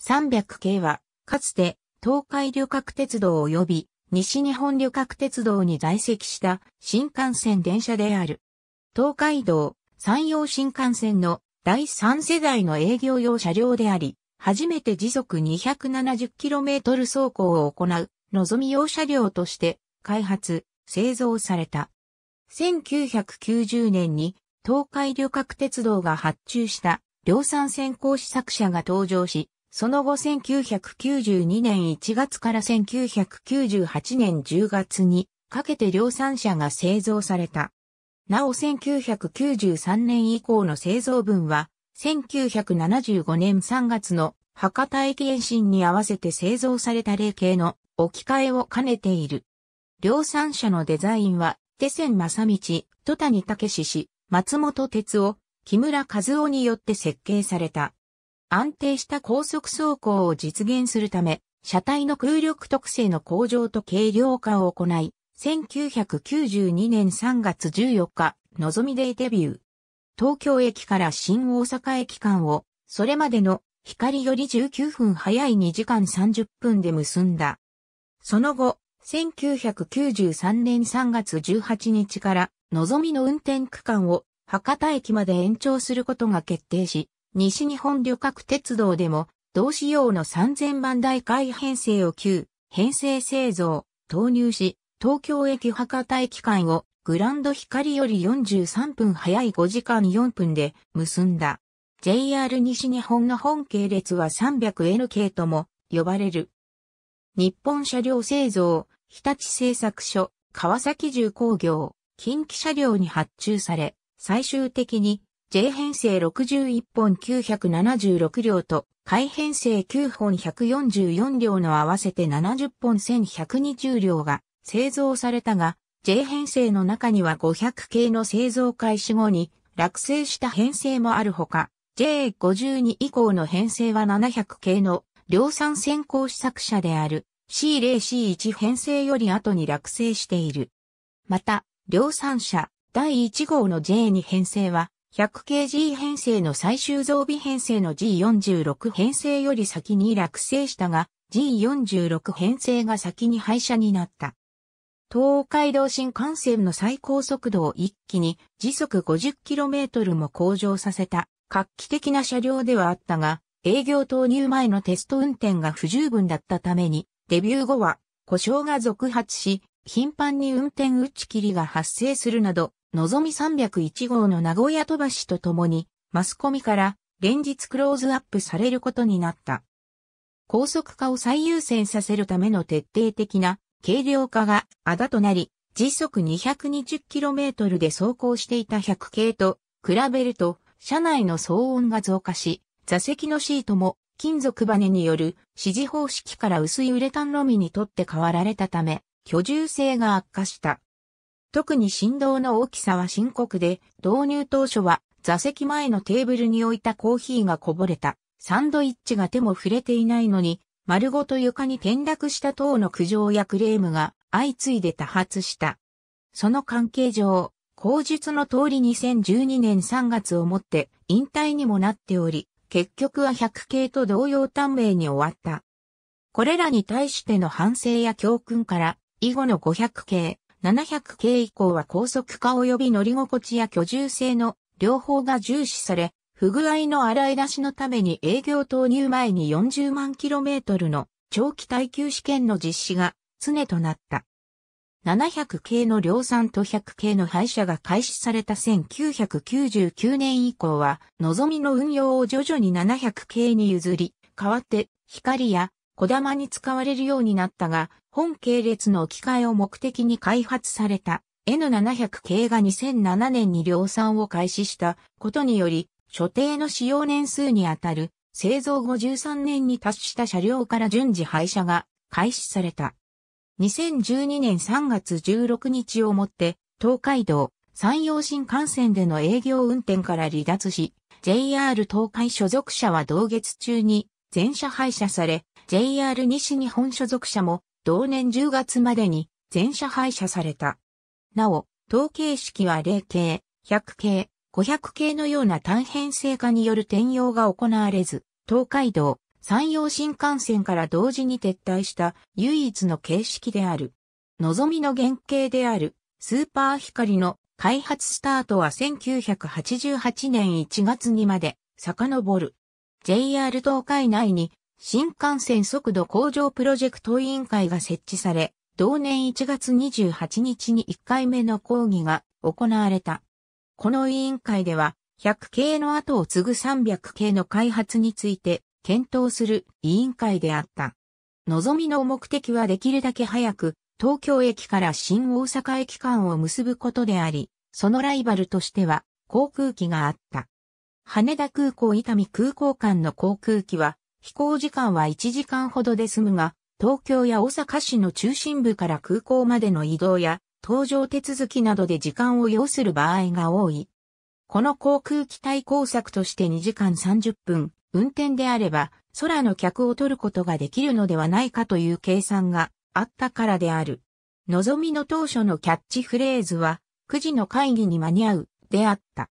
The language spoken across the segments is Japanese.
300系は、かつて、東海旅客鉄道及び、西日本旅客鉄道に在籍した新幹線電車である。東海道、山陽新幹線の第3世代の営業用車両であり、初めて時速 270km 走行を行う、望み用車両として、開発、製造された。1990年に、東海旅客鉄道が発注した、量産先行試作車が登場し、その後1992年1月から1998年10月にかけて量産車が製造された。なお1993年以降の製造分は、1975年3月の博多駅延伸に合わせて製造された例型の置き換えを兼ねている。量産車のデザインは、手仙正道、戸谷武氏、松本哲夫、木村和夫によって設計された。安定した高速走行を実現するため、車体の空力特性の向上と軽量化を行い、1992年3月14日、のぞみでデビュー。東京駅から新大阪駅間を、それまでの光より19分早い2時間30分で結んだ。その後、1993年3月18日から、のぞみの運転区間を博多駅まで延長することが決定し、西日本旅客鉄道でも、同仕様の3000番台改編成を9、編成製造、投入し、東京駅博多駅間をグランド光より43分早い5時間4分で結んだ。JR 西日本の本系列は 300N 系とも呼ばれる。日本車両製造、日立製作所、川崎重工業、近畿車両に発注され、最終的に J 編成61本976両と、改編成9本144両の合わせて70本1120両が製造されたが、J 編成の中には500系の製造開始後に落成した編成もあるほか、J52 以降の編成は700系の量産先行試作者である C0C1 編成より後に落成している。また、量産車第1号の J2 編成は 100kg 編成の最終増備編成の G46 編成より先に落成したが、G46 編成が先に廃車になった。東海道新幹線の最高速度を一気に時速 50km も向上させた画期的な車両ではあったが、営業投入前のテスト運転が不十分だったために、デビュー後は故障が続発し、頻繁に運転打ち切りが発生するなど、のぞみ301号の名古屋飛ばしとともに、マスコミから連日クローズアップされることになった。高速化を最優先させるための徹底的な軽量化があだとなり、時速 220km で走行していた100系と比べると、車内の騒音が増加し、座席のシートも金属バネによる指示方式から薄いウレタンのみにとって変わられたため、居住性が悪化した。特に振動の大きさは深刻で、導入当初は座席前のテーブルに置いたコーヒーがこぼれた、サンドイッチが手も触れていないのに、丸ごと床に転落した等の苦情やクレームが相次いで多発した。その関係上、口述の通り2012年3月をもって引退にもなっており、結局は100系と同様短命に終わった。これらに対しての反省や教訓から、以後の500系、700系以降は高速化及び乗り心地や居住性の両方が重視され、不具合の洗い出しのために営業投入前に40万キロメートルの長期耐久試験の実施が常となった。700系の量産と100系の廃車が開始された1999年以降は、望みの運用を徐々に700系に譲り、代わって、光や小玉に使われるようになったが、本系列の置き換えを目的に開発された N700 系が2007年に量産を開始したことにより、所定の使用年数にあたる製造後13年に達した車両から順次廃車が開始された。2012年3月16日をもって、東海道、山陽新幹線での営業運転から離脱し、JR 東海所属車は同月中に全車廃車され、JR 西日本所属車も同年10月までに全車廃車された。なお、統計式は0系、100系、500系のような単編成化による転用が行われず、東海道、山陽新幹線から同時に撤退した唯一の形式である。望みの原型であるスーパー光の開発スタートは1988年1月にまで遡る。JR 東海内に新幹線速度向上プロジェクト委員会が設置され、同年1月28日に1回目の講義が行われた。この委員会では、100系の後を継ぐ300系の開発について検討する委員会であった。望みの目的はできるだけ早く東京駅から新大阪駅間を結ぶことであり、そのライバルとしては航空機があった。羽田空港伊丹空港間の航空機は飛行時間は1時間ほどで済むが、東京や大阪市の中心部から空港までの移動や、搭乗手続きなどで時間を要する場合が多い。この航空機対工作として2時間30分、運転であれば、空の客を取ることができるのではないかという計算があったからである。望みの当初のキャッチフレーズは、9時の会議に間に合う、であった。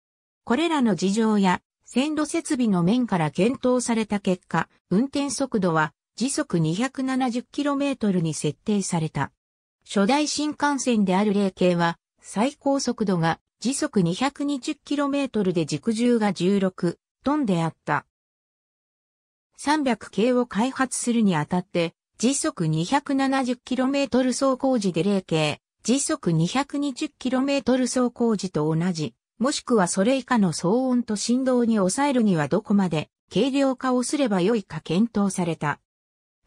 これらの事情や線路設備の面から検討された結果、運転速度は時速 270km に設定された。初代新幹線である例系は、最高速度が時速 220km で軸重が16トンであった。300系を開発するにあたって、時速 270km 走行時で例系、時速 220km 走行時と同じもしくはそれ以下の騒音と振動に抑えるにはどこまで軽量化をすればよいか検討された。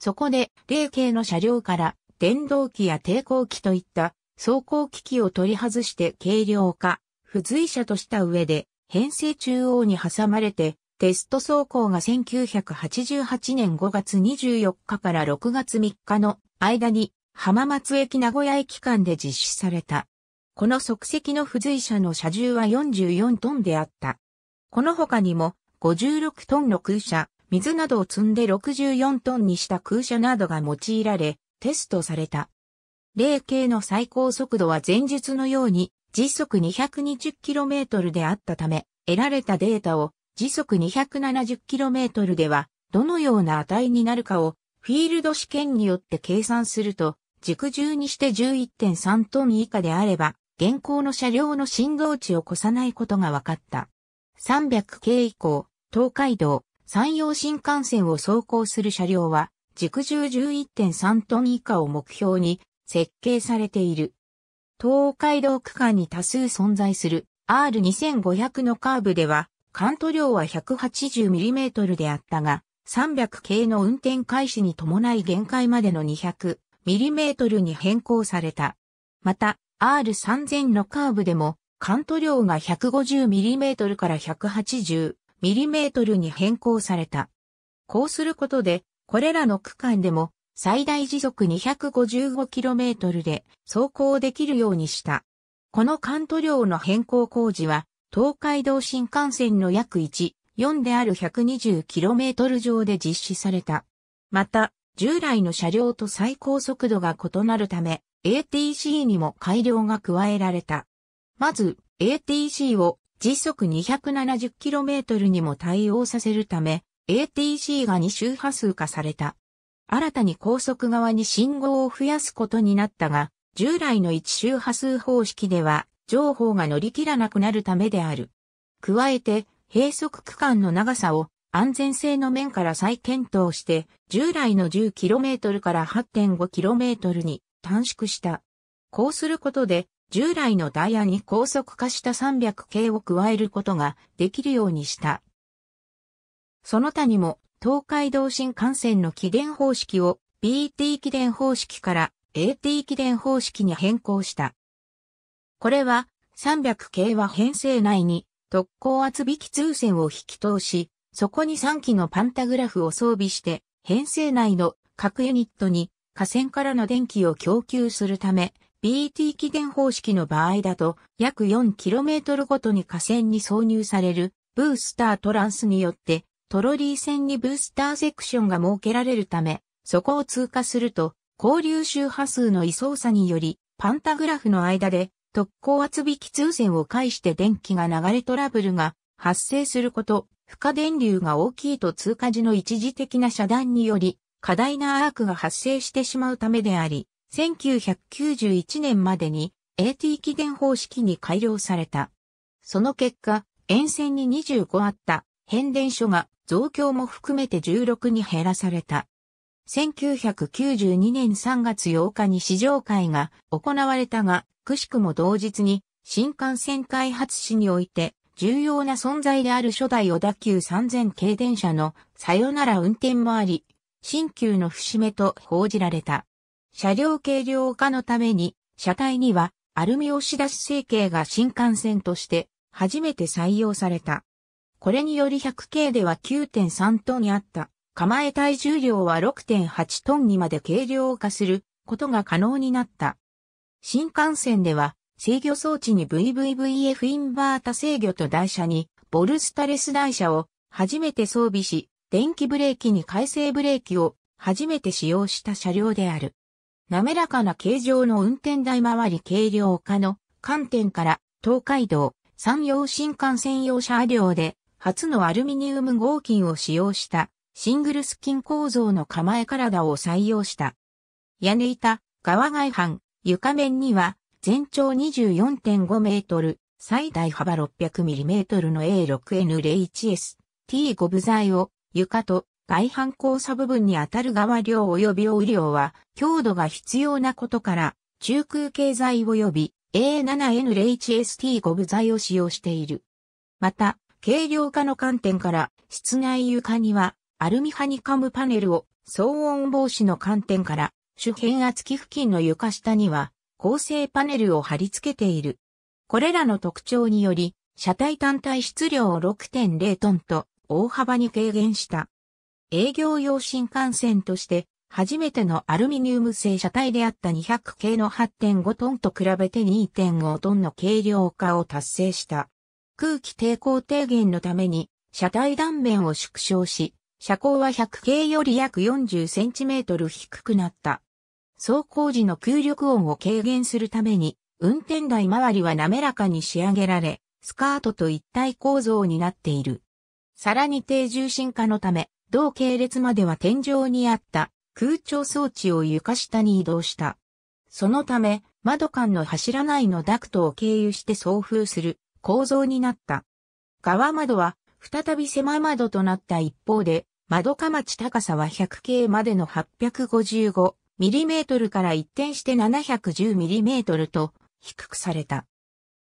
そこで、例系の車両から電動機や抵抗機といった走行機器を取り外して軽量化、付随車とした上で、編成中央に挟まれて、テスト走行が1988年5月24日から6月3日の間に浜松駅名古屋駅間で実施された。この即席の付随車の車重は44トンであった。この他にも、56トンの空車、水などを積んで64トンにした空車などが用いられ、テストされた。例系の最高速度は前述のように時速 220km であったため、得られたデータを時速 270km ではどのような値になるかをフィールド試験によって計算すると、軸重にして11.3トン以下であれば、現行の車両の振動値を越さないことが分かった。300系以降、東海道、山陽新幹線を走行する車両は、軸重11.3トン以下を目標に設計されている。東海道区間に多数存在する R2500 のカーブでは、カント量は 180mm であったが、300系の運転開始に伴い限界までの 200mm に変更された。また、R3000 のカーブでも、カント量が 150mm から 180mm に変更された。こうすることで、これらの区間でも最大時速 255km で走行できるようにした。このカント量の変更工事は、東海道新幹線の約1、4である 120km 上で実施された。また、従来の車両と最高速度が異なるため、ATC にも改良が加えられた。まず、ATC を時速 270km にも対応させるため、ATC が2周波数化された。新たに高速側に信号を増やすことになったが、従来の1周波数方式では、情報が乗り切らなくなるためである。加えて、閉塞区間の長さを安全性の面から再検討して、従来の 10km から 8.5km に短縮した。こうすることで、従来のダイヤに高速化した300系を加えることができるようにした。その他にも、東海道新幹線の起電方式を BT 起電方式から AT 起電方式に変更した。これは、300系は編成内に特攻圧引き通線を引き通し、そこに3機のパンタグラフを装備して、編成内の各ユニットに河線からの電気を供給するため、BT 起源方式の場合だと、約 4km ごとに河線に挿入されるブースタートランスによって、トロリー線にブースターセクションが設けられるため、そこを通過すると、交流周波数の位相差により、パンタグラフの間で特攻圧引き通線を介して電気が流れトラブルが発生すること、負荷電流が大きいと通過時の一時的な遮断により、過大なアークが発生してしまうためであり、1991年までに AT 起電方式に改良された。その結果、沿線に25あった変電所が増強も含めて16に減らされた。1992年3月8日に試乗会が行われたが、くしくも同日に新幹線開発史において重要な存在である初代小田急3000系電車のさよなら運転もあり、新旧の節目と報じられた。車両軽量化のために、車体にはアルミ押し出し成形が新幹線として初めて採用された。これにより1 0 0系では9.3トンにあった。構え体重量は6.8トンにまで軽量化することが可能になった。新幹線では制御装置に VVVF インバータ制御と台車にボルスタレス台車を初めて装備し、電気ブレーキに回生ブレーキを初めて使用した車両である。滑らかな形状の運転台回り軽量化の観点から東海道山陽新幹線用車両で初のアルミニウム合金を使用したシングルスキン構造の構え体を採用した。屋根板、側外板、床面には全長24.5メートル、最大幅600ミリメートルの A6N01S T5 部材を床と外反交差部分に当たる側量及び雨量は強度が必要なことから、中空経材及び a 7 n 0 s t 5部材を使用している。また、軽量化の観点から室内床にはアルミハニカムパネルを騒音防止の観点から主辺圧器付近の床下には構成パネルを貼り付けている。これらの特徴により、車体単体質量を6.0トンと大幅に軽減した。営業用新幹線として、初めてのアルミニウム製車体であった200系の8.5トンと比べて2.5トンの軽量化を達成した。空気抵抗低減のために、車体断面を縮小し、車高は100系より約40センチメートル低くなった。走行時の吸力音を軽減するために、運転台周りは滑らかに仕上げられ、スカートと一体構造になっている。さらに低重心化のため、同系列までは天井にあった空調装置を床下に移動した。そのため、窓間の柱内のダクトを経由して送風する構造になった。側窓は再び狭窓となった一方で、窓か町高さは1 0 0系までの 855mm から一転して 710mm と低くされた。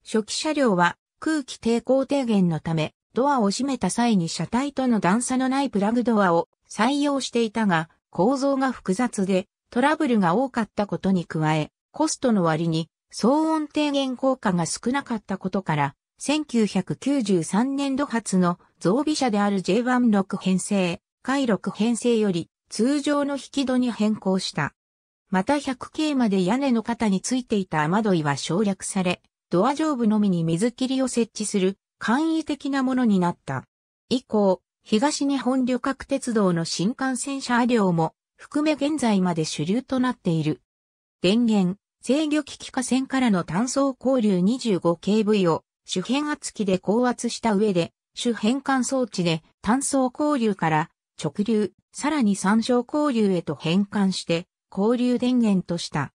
初期車両は空気抵抗低減のためドアを閉めた際に車体との段差のないプラグドアを採用していたが、構造が複雑でトラブルが多かったことに加え、コストの割に騒音低減効果が少なかったことから、1993年度発の増備車である J16 編成、回6編成より通常の引き戸に変更した。また1 0 0系まで屋根の肩についていた雨どいは省略され、ドア上部のみに水切りを設置する簡易的なものになった。以降、東日本旅客鉄道の新幹線車両も含め現在まで主流となっている。電源、制御機器化線からの単素交流 25kV を主変圧器で高圧した上で、主変換装置で単素交流から直流、さらに三乗交流へと変換して、交流電源とした。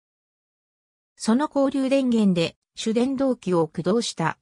その交流電源で主電動機を駆動した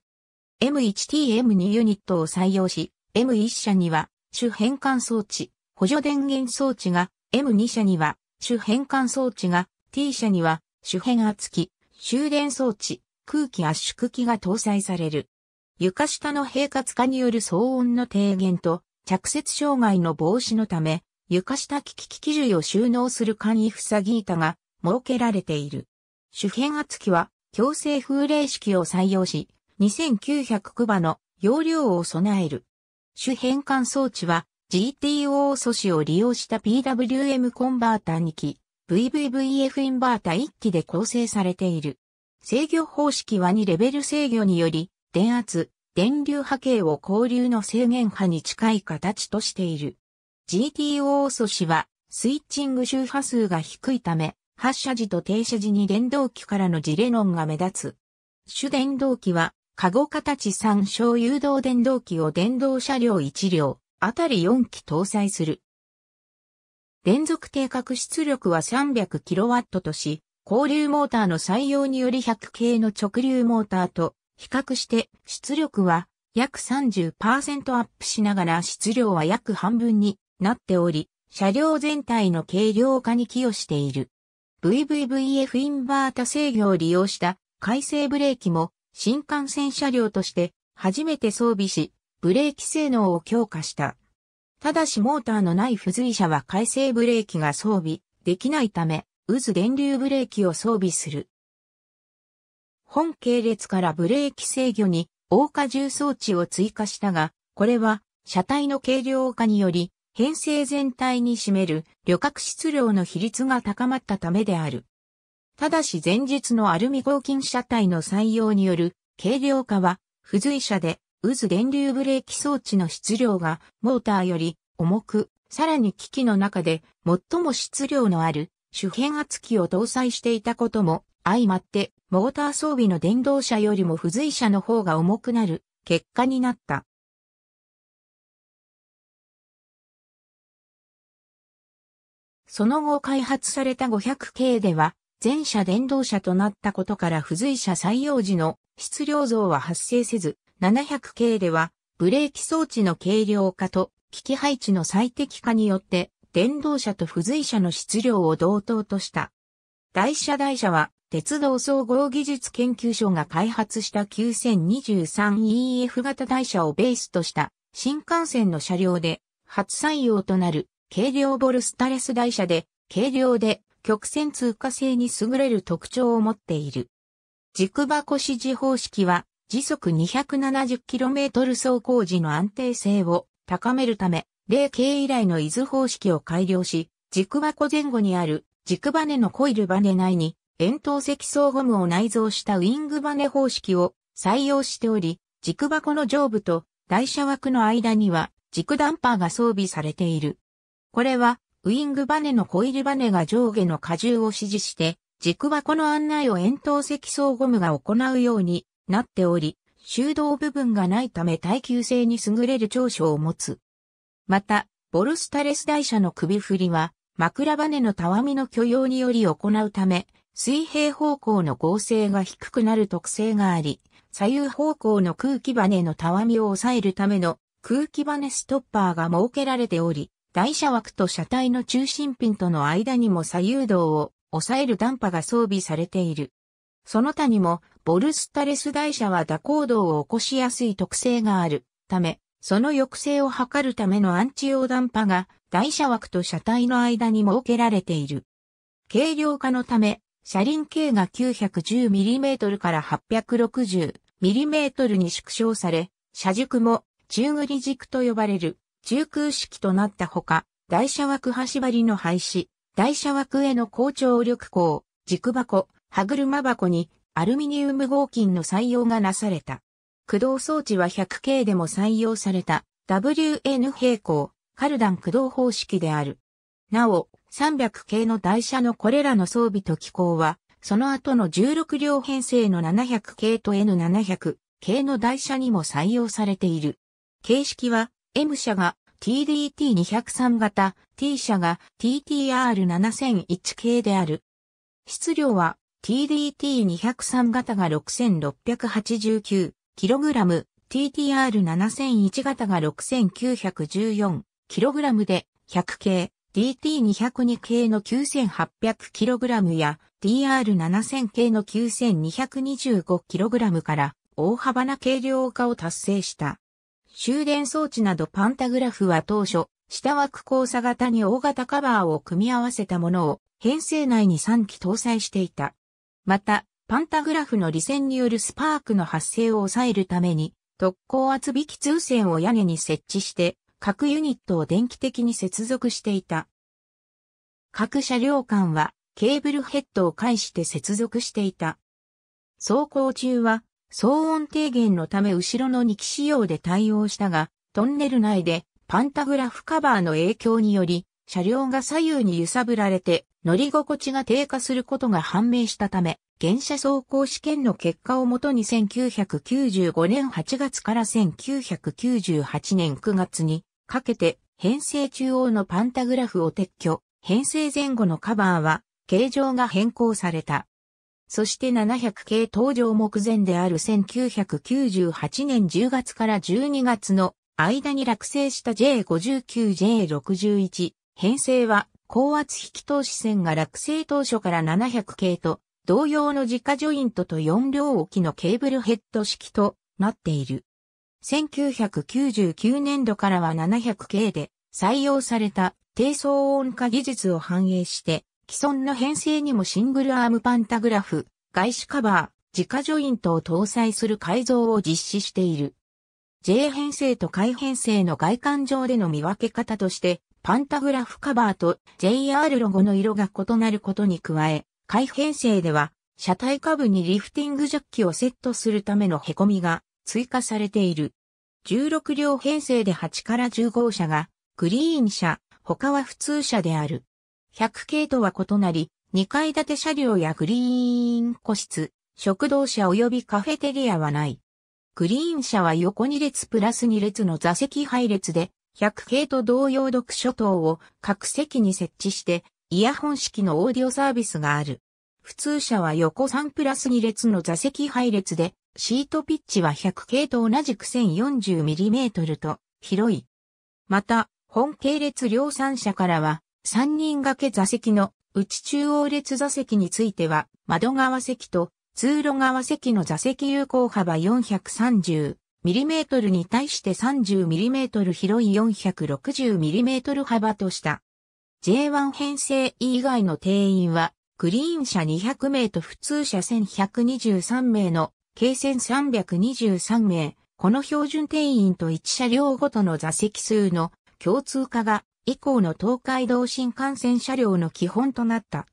M1TM2 ユニットを採用し、M1 社には主変換装置、補助電源装置が、M2 社には主変換装置が、T 社には主変圧器、終電装置、空気圧縮機が搭載される。床下の平滑化による騒音の低減と着雪障害の防止のため、床下機器機器類を収納する簡易塞ぎ板が設けられている。主変圧器は強制風冷式を採用し、2900クバの容量を備える。主変換装置は GTO 素子を利用した PWM コンバータ2機、VVVF インバータ1機で構成されている。制御方式は2レベル制御により、電圧、電流波形を交流の制限波に近い形としている。GTO 素子は、スイッチング周波数が低いため、発射時と停車時に電動機からのジレノンが目立つ。主電動機はカゴ形3小誘導電動機を電動車両1両、あたり4機搭載する。連続定格出力は 300kW とし、交流モーターの採用により100系の直流モーターと比較して出力は約30%アップしながら質量は約半分になっており、車両全体の軽量化に寄与している。VVVF インバータ制御を利用した回生ブレーキも新幹線車両として初めて装備し、ブレーキ性能を強化した。ただしモーターのない付随車は回生ブレーキが装備できないため、渦電流ブレーキを装備する。本系列からブレーキ制御に大荷重装置を追加したが、これは車体の軽量化により、編成全体に占める旅客質量の比率が高まったためである。ただし前述のアルミ合金車体の採用による軽量化は付随車で渦電流ブレーキ装置の質量がモーターより重く、さらに機器の中で最も質量のある主変圧器を搭載していたことも相まってモーター装備の電動車よりも付随車の方が重くなる結果になった。その後開発された500系では全車電動車となったことから付随車採用時の質量増は発生せず、700系ではブレーキ装置の軽量化と機器配置の最適化によって電動車と付随車の質量を同等とした。台車台車は鉄道総合技術研究所が開発した 9023EF 型台車をベースとした新幹線の車両で初採用となる軽量ボルスタレス台車で軽量で曲線通過性に優れる特徴を持っている。軸箱指示方式は時速 270km 走行時の安定性を高めるため、0 k 以来の伊豆方式を改良し、軸箱前後にある軸バネのコイルバネ内に円筒積層ゴムを内蔵したウィングバネ方式を採用しており、軸箱の上部と台車枠の間には軸ダンパーが装備されている。これはウィングバネのコイルバネが上下の荷重を支持して、軸箱の案内を円筒積層ゴムが行うようになっており、修道部分がないため耐久性に優れる長所を持つ。また、ボルスタレス台車の首振りは、枕バネのたわみの許容により行うため、水平方向の合成が低くなる特性があり、左右方向の空気バネのたわみを抑えるための空気バネストッパーが設けられており、台車枠と車体の中心ピンとの間にも左右動を抑えるダンパが装備されている。その他にも、ボルスタレス台車は蛇行動を起こしやすい特性があるため、その抑制を図るためのアンチ用ダンパが台車枠と車体の間に設けられている。軽量化のため、車輪径が 910mm から 860mm に縮小され、車軸も中ぐり軸と呼ばれる中空式となったほか、台車枠端張りの廃止、台車枠への高張力鋼、軸箱、歯車箱にアルミニウム合金の採用がなされた。駆動装置は 100K でも採用された WN 平行、カルダン駆動方式である。なお、300系の台車のこれらの装備と機構は、その後の16両編成の700系と N700 系の台車にも採用されている。形式は M 社が TDT203 型、T 社が TTR7001 系である。質量は TDT203 型が 6689kg、TTR7001 型が 6914kg で、100系、DT202 系の 9800kg や TR7000 系の 9225kg から大幅な軽量化を達成した。終電装置などパンタグラフは当初、下枠交差型に大型カバーを組み合わせたものを編成内に3機搭載していた。また、パンタグラフの離線によるスパークの発生を抑えるために、特攻圧引き通線を屋根に設置して、各ユニットを電気的に接続していた。各車両間はケーブルヘッドを介して接続していた。走行中は騒音低減のため後ろの2機仕様で対応したが、トンネル内でパンタグラフカバーの影響により、車両が左右に揺さぶられて乗り心地が低下することが判明したため、現車走行試験の結果をもとに1995年8月から1998年9月にかけて編成中央のパンタグラフを撤去、編成前後のカバーは形状が変更された。そして700系登場目前である1998年10月から12月の間に落成した J59、J61、編成は高圧引き投資線が落成当初から700系と同様の自家ジョイントと4両置きのケーブルヘッド式となっている。1999年度からは700系で採用された低騒音化技術を反映して既存の編成にもシングルアームパンタグラフ、外視カバー、自家ジョイントを搭載する改造を実施している。J 編成と改編成の外観上での見分け方として、パンタグラフカバーと JR ロゴの色が異なることに加え、改編成では、車体下部にリフティングジャッキをセットするための凹みが追加されている。16両編成で8から1 5号車が、グリーン車、他は普通車である。100系とは異なり、2階建て車両やグリーン個室、食堂車及びカフェテリアはない。グリーン車は横2列プラス2列の座席配列で、100系と同様読書等を各席に設置して、イヤホン式のオーディオサービスがある。普通車は横3プラス2列の座席配列で、シートピッチは100系と同じく 1040mm と広い。また、本系列量産車からは、3人掛け座席の内中央列座席については、窓側席と通路側席の座席有効幅 430mm に対して 30mm 広い 460mm 幅とした。J1 編成以外の定員は、グリーン車200名と普通車1123名の計線323名、この標準定員と1車両ごとの座席数の共通化が以降の東海道新幹線車両の基本となった。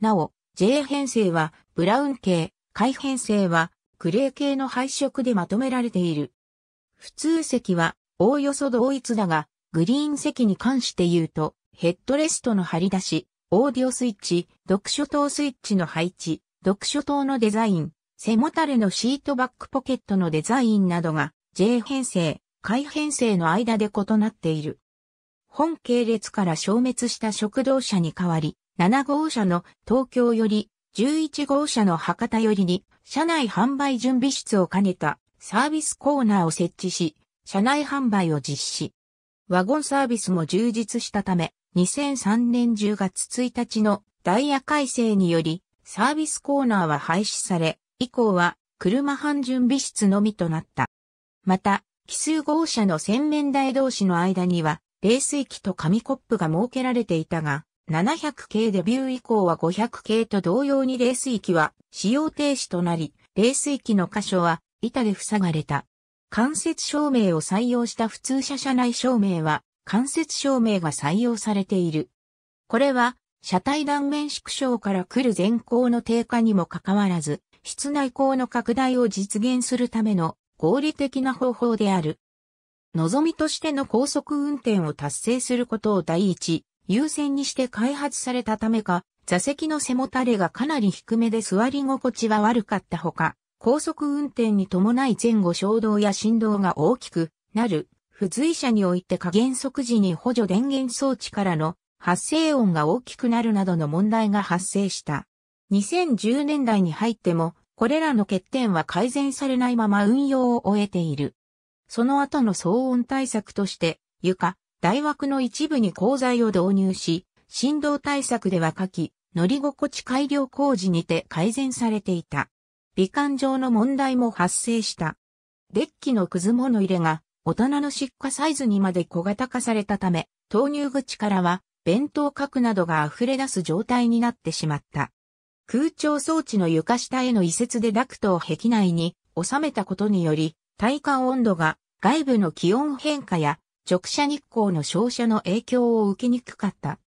なお、J 編成はブラウン系、改編成はクレー系の配色でまとめられている。普通席はおおよそ同一だが、グリーン席に関して言うと、ヘッドレストの張り出し、オーディオスイッチ、読書灯スイッチの配置、読書灯のデザイン、背もたれのシートバックポケットのデザインなどが J 編成、改編成の間で異なっている。本系列から消滅した食堂車に代わり、7号車の東京より、11号車の博多よりに、車内販売準備室を兼ねたサービスコーナーを設置し、車内販売を実施。ワゴンサービスも充実したため、2003年10月1日のダイヤ改正により、サービスコーナーは廃止され、以降は車半準備室のみとなった。また、奇数号車の洗面台同士の間には、冷水器と紙コップが設けられていたが、700系デビュー以降は500系と同様に冷水器は使用停止となり、冷水器の箇所は板で塞がれた。間接照明を採用した普通車車内照明は間接照明が採用されている。これは車体断面縮小から来る全高の低下にもかかわらず、室内高の拡大を実現するための合理的な方法である。望みとしての高速運転を達成することを第一、優先にして開発されたためか、座席の背もたれがかなり低めで座り心地は悪かったほか、高速運転に伴い前後衝動や振動が大きくなる、付随車において加減速時に補助電源装置からの発生音が大きくなるなどの問題が発生した。2010年代に入っても、これらの欠点は改善されないまま運用を終えている。その後の騒音対策として、床、大枠の一部に鋼材を導入し、振動対策では下記、乗り心地改良工事にて改善されていた。美観上の問題も発生した。デッキのくず物入れが大人の出荷サイズにまで小型化されたため、投入口からは弁当核などが溢れ出す状態になってしまった。空調装置の床下への移設でダクトを壁内に収めたことにより、体感温度が外部の気温変化や直射日光の照射の影響を受けにくかった。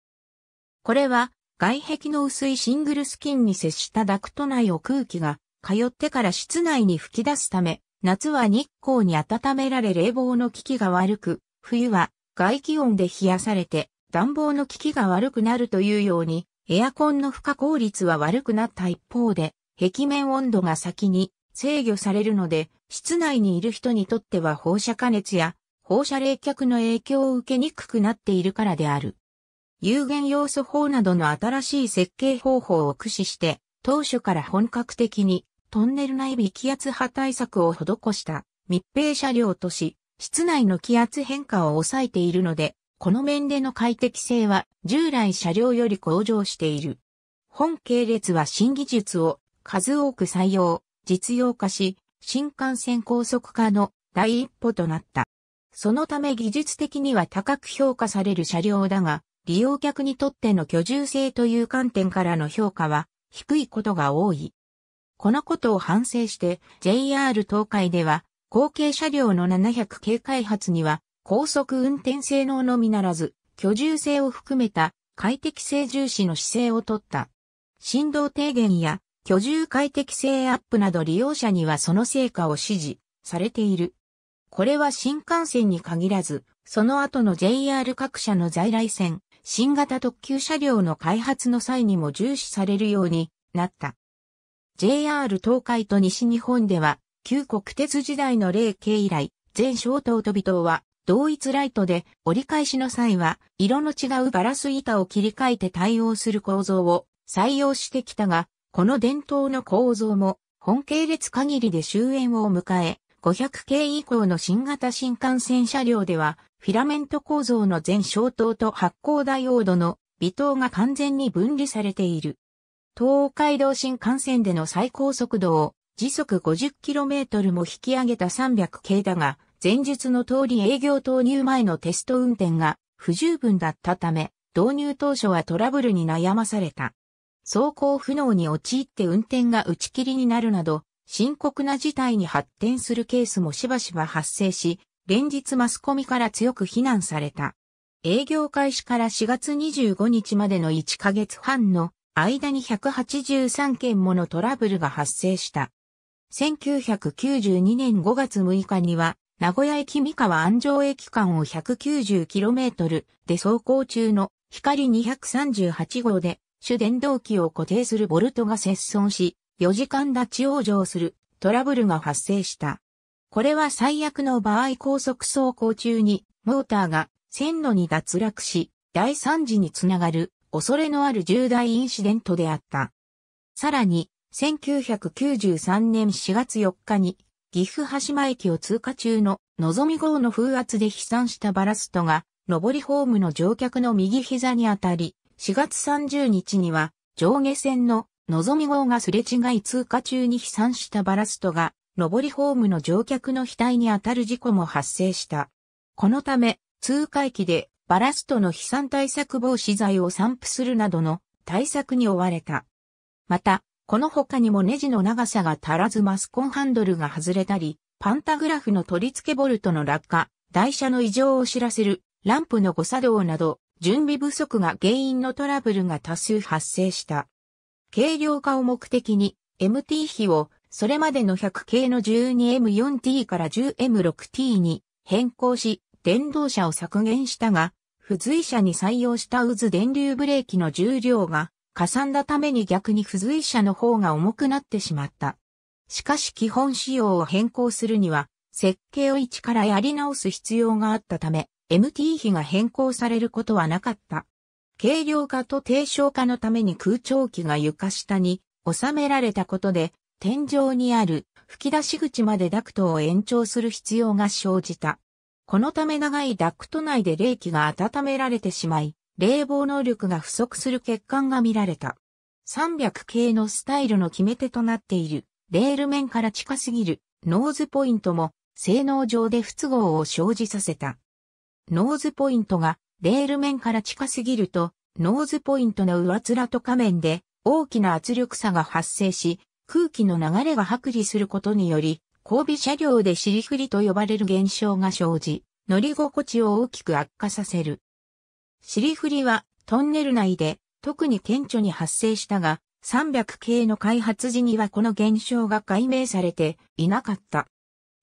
これは外壁の薄いシングルスキンに接したダクト内を空気が通ってから室内に吹き出すため、夏は日光に温められ冷房の効きが悪く、冬は外気温で冷やされて暖房の効きが悪くなるというように、エアコンの負荷効率は悪くなった一方で、壁面温度が先に制御されるので、室内にいる人にとっては放射加熱や放射冷却の影響を受けにくくなっているからである。有限要素法などの新しい設計方法を駆使して、当初から本格的にトンネル内微気圧波対策を施した密閉車両とし、室内の気圧変化を抑えているので、この面での快適性は従来車両より向上している。本系列は新技術を数多く採用、実用化し、新幹線高速化の第一歩となった。そのため技術的には高く評価される車両だが、利用客にとっての居住性という観点からの評価は低いことが多い。このことを反省して JR 東海では後継車両の700系開発には高速運転性能のみならず居住性を含めた快適性重視の姿勢をとった。振動低減や居住快適性アップなど利用者にはその成果を支持されている。これは新幹線に限らず、その後の JR 各社の在来線、新型特急車両の開発の際にも重視されるようになった。JR 東海と西日本では、旧国鉄時代の例系以来、全小島と尾は同一ライトで折り返しの際は色の違うガラス板を切り替えて対応する構造を採用してきたが、この伝統の構造も、本系列限りで終焉を迎え、500系以降の新型新幹線車両では、フィラメント構造の全消灯と発光ダイオードの微灯が完全に分離されている。東海道新幹線での最高速度を時速 50km も引き上げた300系だが、前述の通り営業投入前のテスト運転が不十分だったため、導入当初はトラブルに悩まされた。走行不能に陥って運転が打ち切りになるなど、深刻な事態に発展するケースもしばしば発生し、連日マスコミから強く非難された。営業開始から4月25日までの1ヶ月半の間に183件ものトラブルが発生した。1992年5月6日には、名古屋駅三河安城駅間を 190km で走行中の光238号で主電動機を固定するボルトが切損し、4時間立ち往生するトラブルが発生した。これは最悪の場合高速走行中にモーターが線路に脱落し、第3次につながる恐れのある重大インシデントであった。さらに、1993年4月4日に岐阜羽島駅を通過中ののぞみ号の風圧で飛散したバラストが上りホームの乗客の右膝に当たり、4月30日には上下線ののぞみ号がすれ違い通過中に飛散したバラストが上りホームの乗客の額に当たる事故も発生した。このため通過駅でバラストの飛散対策防止剤を散布するなどの対策に追われた。また、この他にもネジの長さが足らずマスコンハンドルが外れたり、パンタグラフの取り付けボルトの落下、台車の異常を知らせる、ランプの誤作動など、準備不足が原因のトラブルが多数発生した。軽量化を目的に MT 比をそれまでの100系の 12M4T から 10M6T に変更し、電動車を削減したが、付随車に採用した渦電流ブレーキの重量が、かさんだために逆に付随車の方が重くなってしまった。しかし基本仕様を変更するには、設計を一からやり直す必要があったため、MT 比が変更されることはなかった。軽量化と低床化のために空調機が床下に収められたことで、天井にある吹き出し口までダクトを延長する必要が生じた。このため長いダクト内で冷気が温められてしまい、冷房能力が不足する欠陥が見られた。300系のスタイルの決め手となっている、レール面から近すぎるノーズポイントも性能上で不都合を生じさせた。ノーズポイントがレール面から近すぎると、ノーズポイントの上面と下面で大きな圧力差が発生し、空気の流れが剥離することにより、後尾車両で尻振りと呼ばれる現象が生じ、乗り心地を大きく悪化させる。尻振りはトンネル内で特に顕著に発生したが、300系の開発時にはこの現象が解明されていなかった。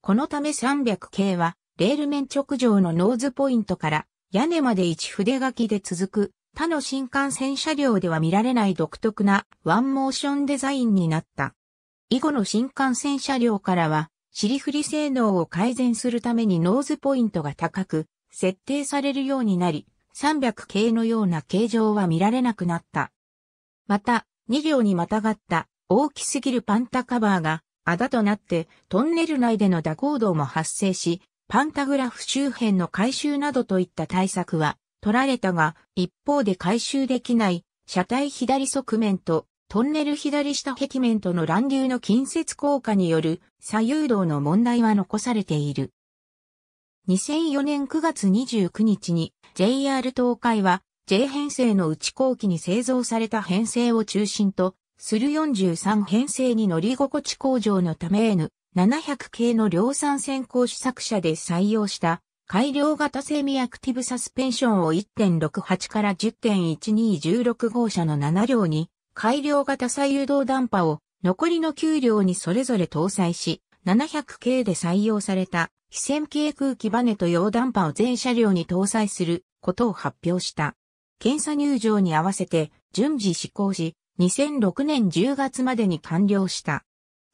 このため300系はレール面直上のノーズポイントから屋根まで一筆書きで続く他の新幹線車両では見られない独特なワンモーションデザインになった。以後の新幹線車両からは、尻振り性能を改善するためにノーズポイントが高く、設定されるようになり、300系のような形状は見られなくなった。また、2両にまたがった大きすぎるパンタカバーが、あだとなってトンネル内での蛇行動も発生し、パンタグラフ周辺の回収などといった対策は取られたが、一方で回収できない車体左側面とトンネル左下壁面との乱流の近接効果による左右動の問題は残されている。2004年9月29日に JR 東海は J 編成の内後期に製造された編成を中心とする43編成に乗り心地向上のため N 700系の量産先行試作車で採用した改良型セミアクティブサスペンションを1.68から10.1216号車の7両に改良型左右動ダンパを残りの9両にそれぞれ搭載し、700系で採用された非線形空気バネと溶ダンパを全車両に搭載することを発表した。検査入場に合わせて順次施行し、2006年10月までに完了した。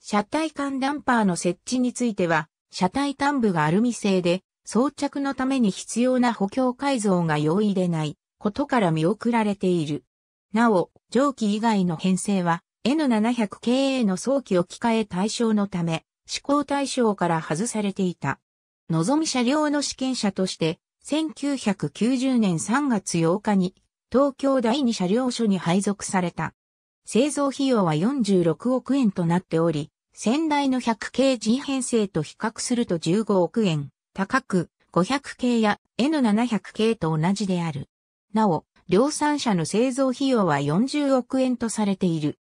車体間ダンパーの設置については、車体端部がアルミ製で、装着のために必要な補強改造が容易でないことから見送られている。なお、蒸気以外の編成は N700KA の早期置き換え対象のため、試行対象から外されていた。望み車両の試験車として、1990年3月8日に東京第二車両所に配属された。製造費用は46億円となっており、先代の1 0 0系 g 編成と比較すると15億円高く、500系や N700 系と同じである。なお、量産車の製造費用は40億円とされている。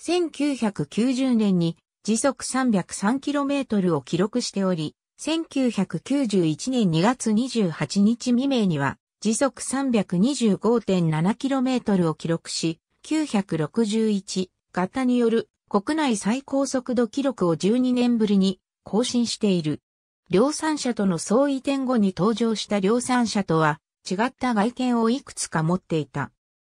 1990年に時速 303km を記録しており、1991年2月28日未明には時速 325.7km を記録し、961型による国内最高速度記録を12年ぶりに更新している。量産車との相違点後に登場した量産車とは違った外見をいくつか持っていた。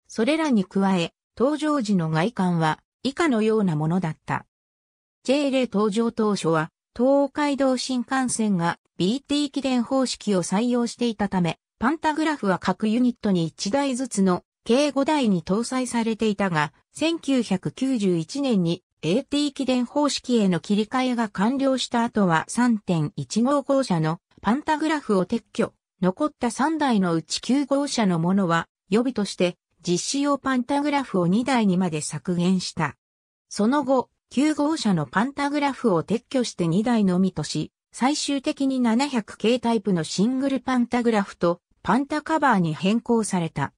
それらに加え、登場時の外観は以下のようなものだった。J 0登場当初は東海道新幹線が BT 駅伝方式を採用していたため、パンタグラフは各ユニットに1台ずつの計5台に搭載されていたが、1991年に AT 起電方式への切り替えが完了した後は3.15号車のパンタグラフを撤去。残った3台のうち9号車のものは予備として実施用パンタグラフを2台にまで削減した。その後、9号車のパンタグラフを撤去して2台のみとし、最終的に 700K タイプのシングルパンタグラフとパンタカバーに変更された。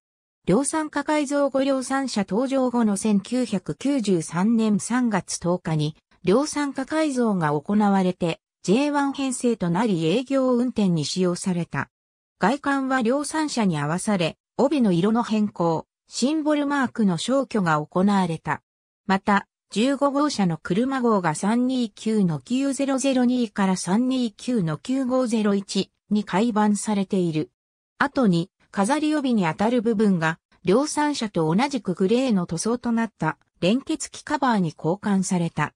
量産化改造後量産車登場後の1993年3月10日に量産化改造が行われて J1 編成となり営業運転に使用された。外観は量産車に合わされ、帯の色の変更、シンボルマークの消去が行われた。また、15号車の車号が329の9002から329の9501に改版されている。後に、飾り帯に当たる部分が、量産車と同じくグレーの塗装となった連結機カバーに交換された。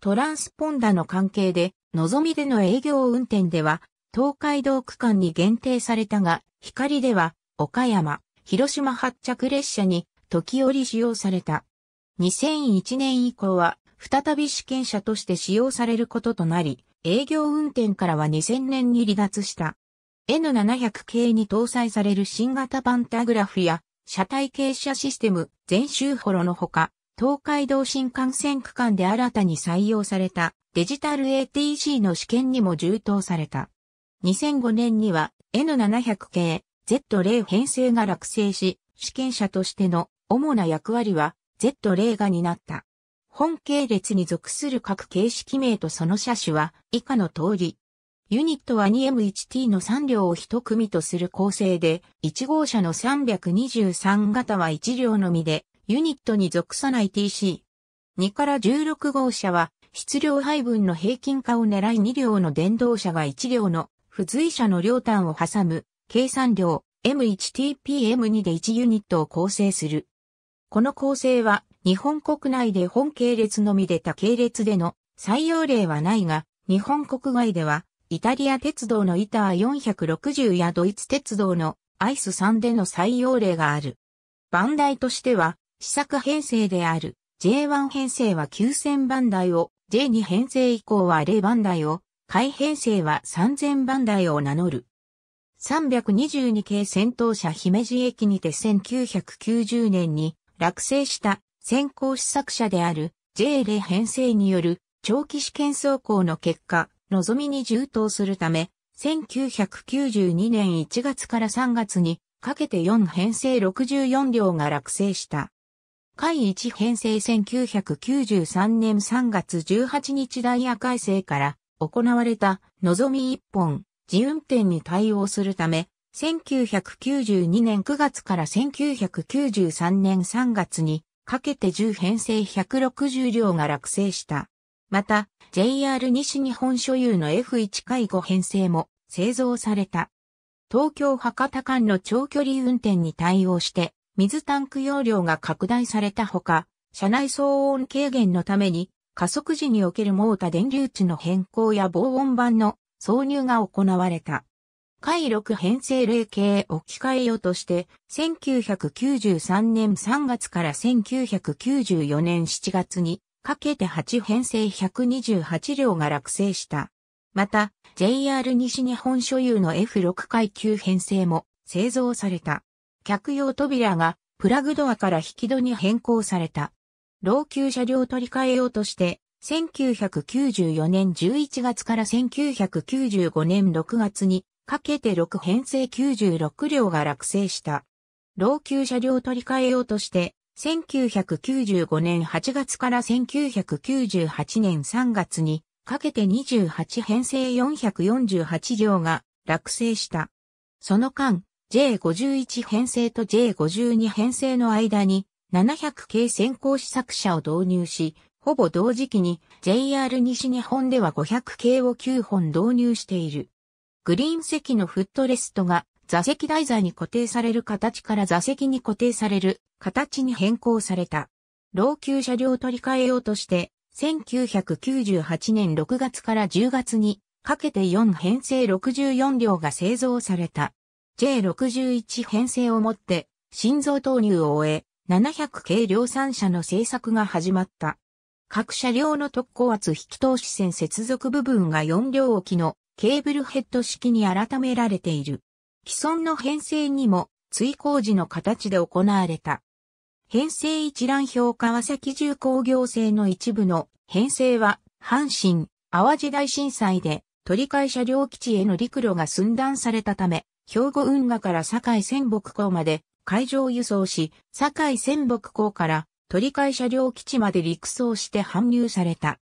トランスポンダの関係で、望みでの営業運転では、東海道区間に限定されたが、光では、岡山、広島発着列車に時折使用された。2001年以降は、再び試験車として使用されることとなり、営業運転からは2000年に離脱した。N700 系に搭載される新型パンタグラフや車体傾斜システム全周ホロのほか、東海道新幹線区間で新たに採用されたデジタル ATC の試験にも充当された。2005年には N700 系 Z0 編成が落成し、試験者としての主な役割は Z0 が担った。本系列に属する各形式名とその車種は以下の通り、ユニットは 2M1T の3両を1組とする構成で、1号車の323型は1両のみで、ユニットに属さない TC。2から16号車は、質量配分の平均化を狙い2両の電動車が1両の、付随車の両端を挟む、計算量 M1TPM2 で1ユニットを構成する。この構成は、日本国内で本系列のみで他系列での採用例はないが、日本国外ではイタリア鉄道のイター460やドイツ鉄道のアイス3での採用例がある。番台としては、試作編成である J1 編成は9000番台を、J2 編成以降は0番台を、改編成は3000番台を名乗る。322系戦闘車姫路駅にて1990年に落成した先行試作車である J0 編成による長期試験走行の結果、のぞみに充当するため、1992年1月から3月にかけて4編成64両が落成した。海1編成1993年3月18日ダイヤ改正から行われたのぞみ1本自運転に対応するため、1992年9月から1993年3月にかけて10編成160両が落成した。また、JR 西日本所有の F1 回5編成も製造された。東京博多間の長距離運転に対応して、水タンク容量が拡大されたほか、車内騒音軽減のために、加速時におけるモータ電流値の変更や防音板の挿入が行われた。回6編成例型置き換えようとして、1993年3月から1994年7月にかけて8編成128両が落成した。また、JR 西日本所有の F6 階級編成も製造された。客用扉がプラグドアから引き戸に変更された。老朽車両取り替えようとして、1994年11月から1995年6月にかけて6編成96両が落成した。老朽車両取り替えようとして、1995年8月から1998年3月にかけて28編成448両が落成した。その間、J51 編成と J52 編成の間に700系先行試作車を導入し、ほぼ同時期に JR 西日本では500系を9本導入している。グリーン席のフットレストが座席台座に固定される形から座席に固定される形に変更された。老朽車両取り替えようとして、1998年6月から10月にかけて4編成64両が製造された。J61 編成をもって心臓投入を終え、700系量産車の製作が始まった。各車両の特高圧引き通し線接続部分が4両置きのケーブルヘッド式に改められている。既存の編成にも追工事の形で行われた。編成一覧表川崎重工業製の一部の編成は阪神、淡路大震災で取り替え車両基地への陸路が寸断されたため、兵庫運河から堺仙北港まで海上輸送し、堺仙北港から取り替え車両基地まで陸送して搬入された。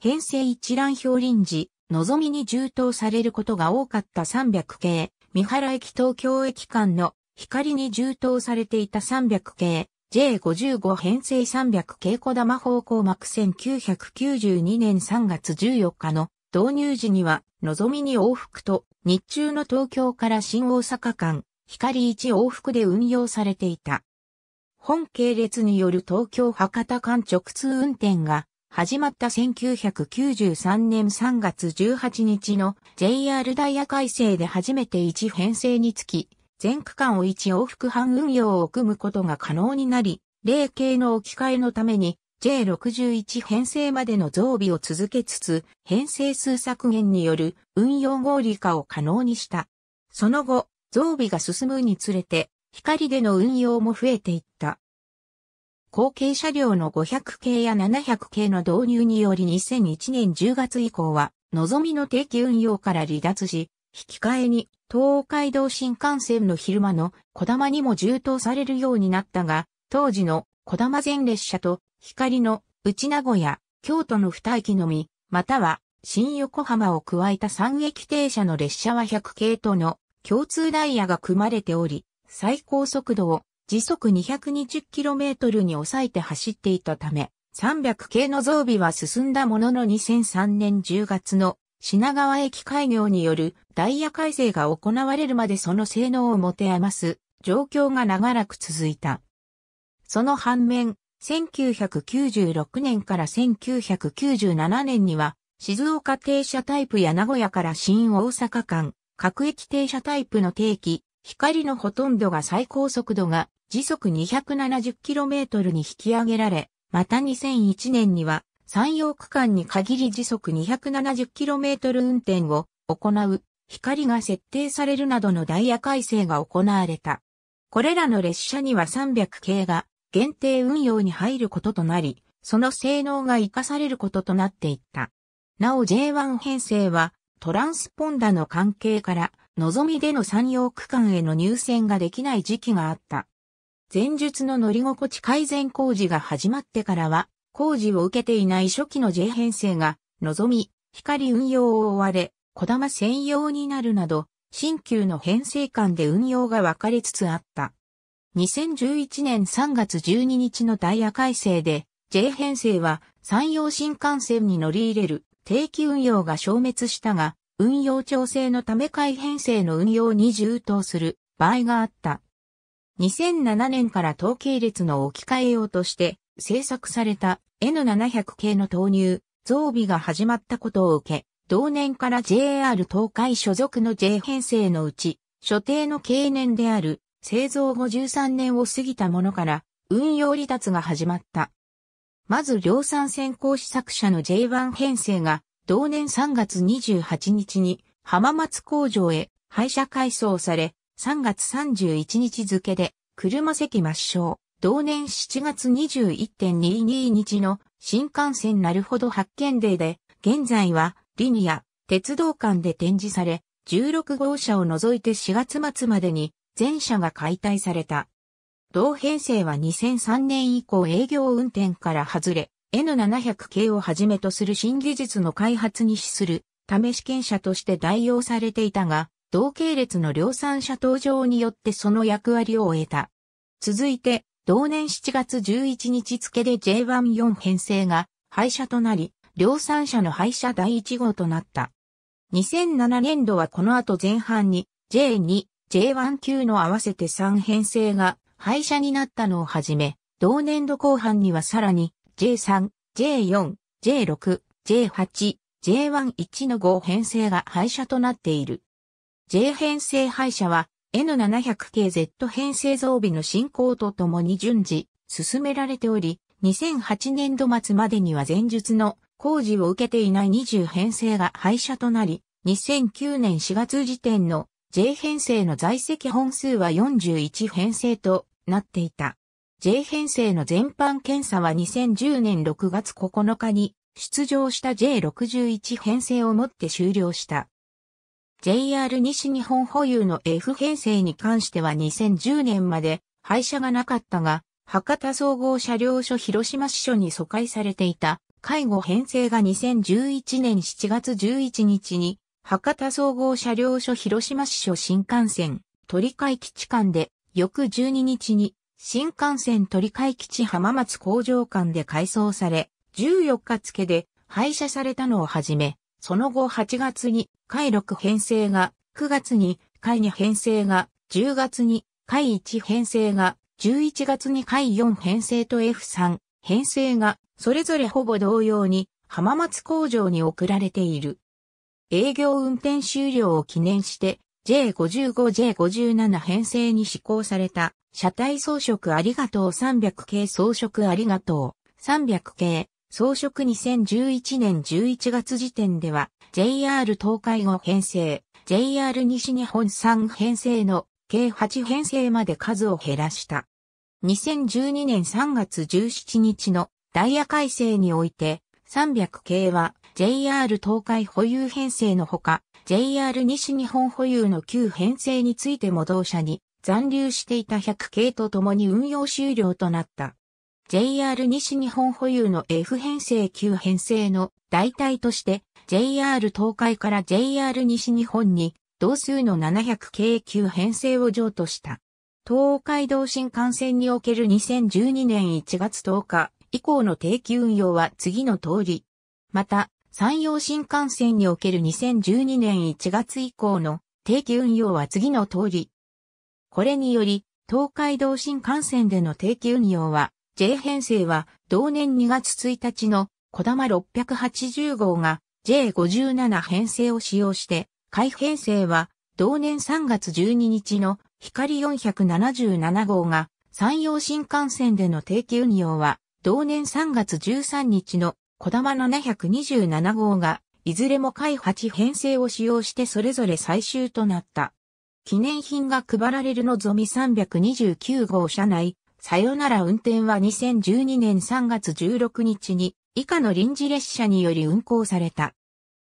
編成一覧表臨時、望みに充当されることが多かった300系、三原駅東京駅間の光に充当されていた300系 J55 編成300系小玉方向幕1992年3月14日の導入時には、望みに往復と、日中の東京から新大阪間、光1往復で運用されていた。本系列による東京博多間直通運転が始まった1993年3月18日の JR ダイヤ改正で初めて1編成につき、全区間を1往復半運用を組むことが可能になり、例系の置き換えのために J61 編成までの増備を続けつつ、編成数削減による運用合理化を可能にした。その後、増備が進むにつれて、光での運用も増えていった。後継車両の500系や700系の導入により2001年10月以降は、望みの定期運用から離脱し、引き換えに東海道新幹線の昼間の小玉にも充当されるようになったが、当時の小玉前列車と光の内名古屋、京都の二駅のみ、または新横浜を加えた三駅停車の列車は100系との共通ダイヤが組まれており、最高速度を時速 220km に抑えて走っていたため、300系の増備は進んだものの2003年10月の品川駅開業によるダイヤ改正が行われるまでその性能を持て余す状況が長らく続いた。その反面、1996年から1997年には静岡停車タイプや名古屋から新大阪間各駅停車タイプの定期光のほとんどが最高速度が時速 270km に引き上げられ、また2001年には山陽区間に限り時速 270km 運転を行う光が設定されるなどのダイヤ改正が行われた。これらの列車には300系が限定運用に入ることとなり、その性能が活かされることとなっていった。なお J1 編成はトランスポンダの関係からのぞみでの山陽区間への入線ができない時期があった。前述の乗り心地改善工事が始まってからは、工事を受けていない初期の J 編成が、のぞみ、光運用を追われ、小玉専用になるなど、新旧の編成間で運用が分かれつつあった。2011年3月12日のダイヤ改正で、J 編成は山陽新幹線に乗り入れる定期運用が消滅したが、運用調整のため改編成の運用に充当する場合があった。2007年から統計列の置き換え用として制作された N700 系の投入、増備が始まったことを受け、同年から JR 東海所属の J 編成のうち、所定の経年である製造後13年を過ぎたものから運用離脱が始まった。まず量産先行試作車の J1 編成が同年3月28日に浜松工場へ廃車改装され、3月31日付で車席抹消。同年7月21.22日の新幹線なるほど発見デーで、現在はリニア、鉄道館で展示され、16号車を除いて4月末までに全車が解体された。同編成は2003年以降営業運転から外れ、N700 系をはじめとする新技術の開発に資する試試験車として代用されていたが、同系列の量産車登場によってその役割を終えた。続いて、同年7月11日付で J14 編成が廃車となり、量産車の廃車第1号となった。2007年度はこの後前半に J2、J1 級の合わせて3編成が廃車になったのをはじめ、同年度後半にはさらに J3、J4、J6、J8、J11 の5編成が廃車となっている。J 編成廃車は N700 系 Z 編成増備の進行とともに順次進められており、2008年度末までには前述の工事を受けていない20編成が廃車となり、2009年4月時点の J 編成の在籍本数は41編成となっていた。J 編成の全般検査は2010年6月9日に出場した J61 編成をもって終了した。JR 西日本保有の F 編成に関しては2010年まで廃車がなかったが、博多総合車両所広島支所に疎開されていた介護編成が2011年7月11日に博多総合車両所広島支所新幹線取り替え基地間で翌12日に新幹線取替基地浜松工場間で改装され、14日付で廃車されたのをはじめ、その後8月に回6編成が、9月に回2編成が、10月に回1編成が、11月に回4編成と F3 編成が、それぞれほぼ同様に浜松工場に送られている。営業運転終了を記念して J55J57 編成に施行された車体装飾ありがとう300系装飾ありがとう300系装飾2011年11月時点では JR 東海後編成、JR 西日本3編成の計8編成まで数を減らした。2012年3月17日のダイヤ改正において300系は JR 東海保有編成のほか JR 西日本保有の旧編成についても同社に残留していた100系と共に運用終了となった。JR 西日本保有の F 編成9編成の代替として JR 東海から JR 西日本に同数の700系9編成を譲渡した。東海道新幹線における2012年1月10日以降の定期運用は次の通り。また、山陽新幹線における2012年1月以降の定期運用は次の通り。これにより、東海道新幹線での定期運用は、J 編成は同年2月1日の小玉680号が J57 編成を使用して、回編成は同年3月12日の光477号が山陽新幹線での定期運用は、同年3月13日の小玉727号が、いずれも海8編成を使用してそれぞれ最終となった。記念品が配られるのぞみ329号車内、さよなら運転は2012年3月16日に以下の臨時列車により運行された。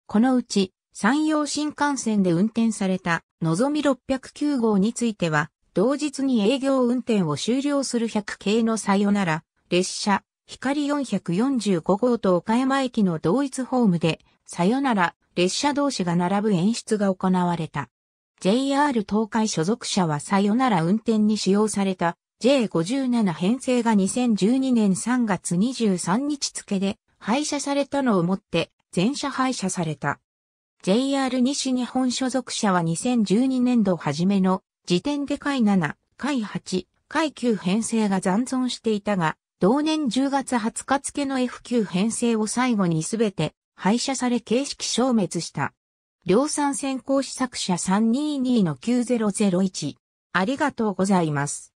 このうち山陽新幹線で運転されたのぞみ609号については、同日に営業運転を終了する100系のさよなら列車、光445号と岡山駅の同一ホームで、さよなら列車同士が並ぶ演出が行われた。JR 東海所属車はさよなら運転に使用された J57 編成が2012年3月23日付で廃車されたのをもって全車廃車された。JR 西日本所属車は2012年度初めの時点で回7、回8、回9編成が残存していたが、同年10月20日付の F9 編成を最後にすべて廃車され形式消滅した。量産先行試作者322の9001。ありがとうございます。